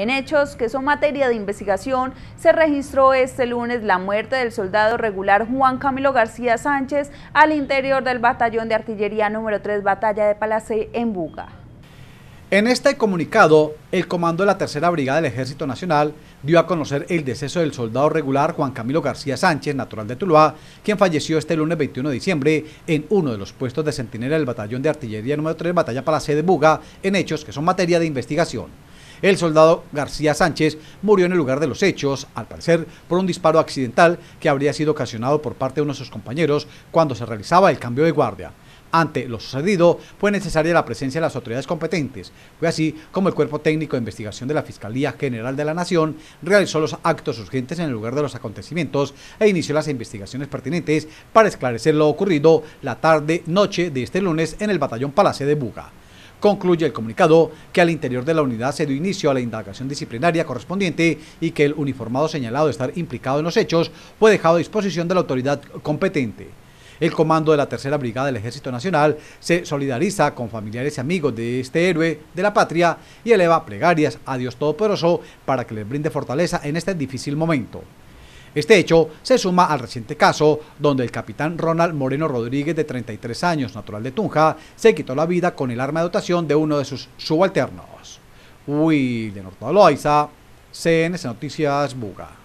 En hechos que son materia de investigación, se registró este lunes la muerte del soldado regular Juan Camilo García Sánchez al interior del batallón de artillería número 3 Batalla de Palacé en Buga. En este comunicado, el comando de la Tercera Brigada del Ejército Nacional dio a conocer el deceso del soldado regular Juan Camilo García Sánchez, natural de Tuluá, quien falleció este lunes 21 de diciembre en uno de los puestos de centinela del Batallón de Artillería número 3 Batalla Palacé de Buga, en hechos que son materia de investigación. El soldado García Sánchez murió en el lugar de los hechos, al parecer por un disparo accidental que habría sido ocasionado por parte de uno de sus compañeros cuando se realizaba el cambio de guardia. Ante lo sucedido, fue necesaria la presencia de las autoridades competentes. Fue así como el Cuerpo Técnico de Investigación de la Fiscalía General de la Nación realizó los actos urgentes en el lugar de los acontecimientos e inició las investigaciones pertinentes para esclarecer lo ocurrido la tarde-noche de este lunes en el Batallón Palacio de Buga. Concluye el comunicado que al interior de la unidad se dio inicio a la indagación disciplinaria correspondiente y que el uniformado señalado de estar implicado en los hechos fue dejado a disposición de la autoridad competente. El comando de la Tercera Brigada del Ejército Nacional se solidariza con familiares y amigos de este héroe de la patria y eleva plegarias a Dios Todopoderoso para que les brinde fortaleza en este difícil momento. Este hecho se suma al reciente caso donde el capitán Ronald Moreno Rodríguez, de 33 años, natural de Tunja, se quitó la vida con el arma de dotación de uno de sus subalternos. Uy, de Norte Loaiza, Noticias Buga.